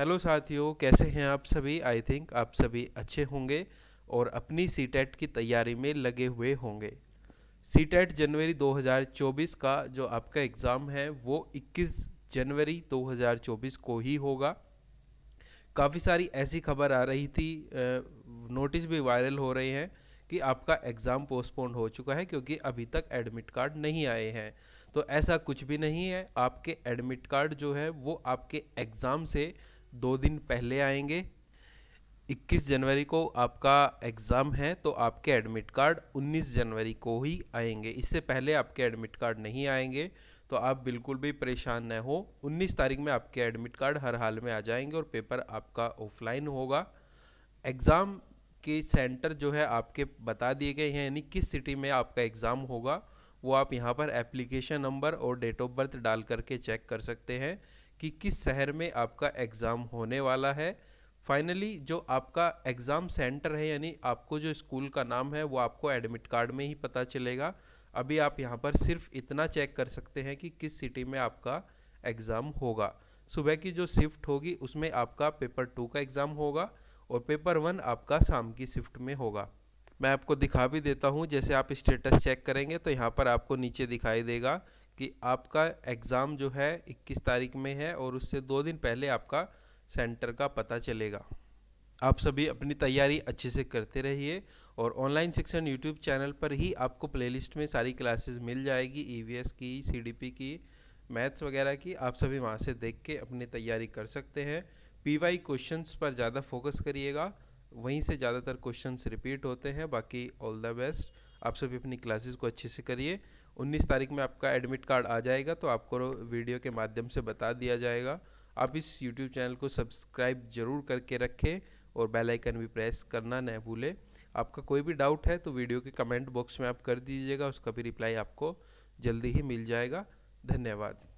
hello साथियों कैसे हैं आप सभी आई थिंक आप सभी अच्छे होंगे और अपनी सी की तैयारी में लगे हुए होंगे सी जनवरी 2024 का जो आपका एग्ज़ाम है वो 21 जनवरी 2024 को ही होगा काफ़ी सारी ऐसी खबर आ रही थी नोटिस भी वायरल हो रहे हैं कि आपका एग्ज़ाम पोस्टपोन हो चुका है क्योंकि अभी तक एडमिट कार्ड नहीं आए हैं तो ऐसा कुछ भी नहीं है आपके एडमिट कार्ड जो है वो आपके एग्ज़ाम से दो दिन पहले आएंगे 21 जनवरी को आपका एग्ज़ाम है तो आपके एडमिट कार्ड 19 जनवरी को ही आएंगे इससे पहले आपके एडमिट कार्ड नहीं आएंगे तो आप बिल्कुल भी परेशान न हो 19 तारीख में आपके एडमिट कार्ड हर हाल में आ जाएंगे और पेपर आपका ऑफलाइन होगा एग्ज़ाम के सेंटर जो है आपके बता दिए गए हैं यानी किस सिटी में आपका एग्ज़ाम होगा वो आप यहाँ पर एप्लीकेशन नंबर और डेट ऑफ बर्थ डाल करके चेक कर सकते हैं कि किस शहर में आपका एग्ज़ाम होने वाला है फाइनली जो आपका एग्ज़ाम सेंटर है यानी आपको जो स्कूल का नाम है वो आपको एडमिट कार्ड में ही पता चलेगा अभी आप यहाँ पर सिर्फ इतना चेक कर सकते हैं कि किस सिटी में आपका एग्ज़ाम होगा सुबह की जो शिफ्ट होगी उसमें आपका पेपर टू का एग्ज़ाम होगा और पेपर वन आपका शाम की शिफ्ट में होगा मैं आपको दिखा भी देता हूँ जैसे आप स्टेटस चेक करेंगे तो यहाँ पर आपको नीचे दिखाई देगा कि आपका एग्ज़ाम जो है 21 तारीख में है और उससे दो दिन पहले आपका सेंटर का पता चलेगा आप सभी अपनी तैयारी अच्छे से करते रहिए और ऑनलाइन शिक्षण यूट्यूब चैनल पर ही आपको प्लेलिस्ट में सारी क्लासेस मिल जाएगी ई e की सी की मैथ्स वगैरह की आप सभी वहाँ से देख के अपनी तैयारी कर सकते हैं पी वाई पर ज़्यादा फोकस करिएगा वहीं से ज़्यादातर क्वेश्चंस रिपीट होते हैं बाकी ऑल द बेस्ट आप सभी अपनी क्लासेस को अच्छे से करिए 19 तारीख में आपका एडमिट कार्ड आ जाएगा तो आपको वीडियो के माध्यम से बता दिया जाएगा आप इस यूट्यूब चैनल को सब्सक्राइब जरूर करके रखें और बेल आइकन भी प्रेस करना न भूलें आपका कोई भी डाउट है तो वीडियो के कमेंट बॉक्स में आप कर दीजिएगा उसका भी रिप्लाई आपको जल्दी ही मिल जाएगा धन्यवाद